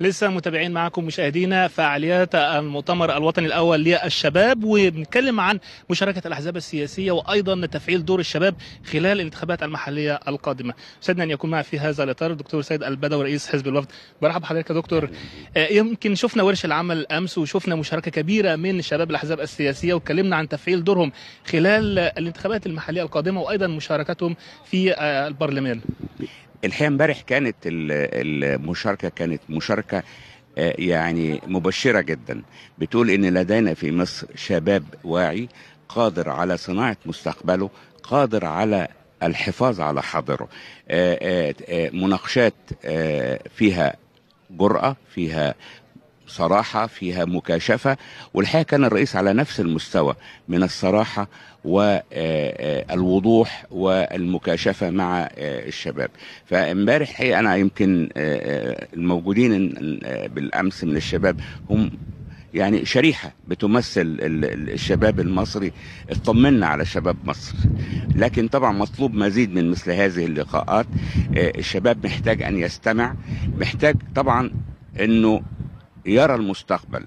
لسه متابعين معكم مشاهدينا فعاليات المؤتمر الوطني الاول للشباب وبنتكلم عن مشاركه الاحزاب السياسيه وايضا تفعيل دور الشباب خلال الانتخابات المحليه القادمه. سعدنا ان يكون معي في هذا الاطار الدكتور سيد البدوي رئيس حزب الوفد. برحب بحضرتك يا دكتور. آه، يمكن شفنا ورش العمل امس وشفنا مشاركه كبيره من شباب الاحزاب السياسيه واتكلمنا عن تفعيل دورهم خلال الانتخابات المحليه القادمه وايضا مشاركتهم في آه، البرلمان. الحقيقه امبارح كانت المشاركه كانت مشاركه آه، يعني مبشره جدا بتقول ان لدينا في مصر شباب واعي قادر على صناعه مستقبله قادر على الحفاظ على حاضره آه، آه، مناقشات فيها جرأة فيها صراحة فيها مكاشفة والحقيقة كان الرئيس على نفس المستوى من الصراحة والوضوح آه، آه، والمكاشفة مع آه، الشباب فامبارح أنا يمكن الموجودين بالأمس من الشباب هم يعني شريحة بتمثل الشباب المصري اطمنا على شباب مصر لكن طبعا مطلوب مزيد من مثل هذه اللقاءات الشباب محتاج أن يستمع محتاج طبعا أنه يرى المستقبل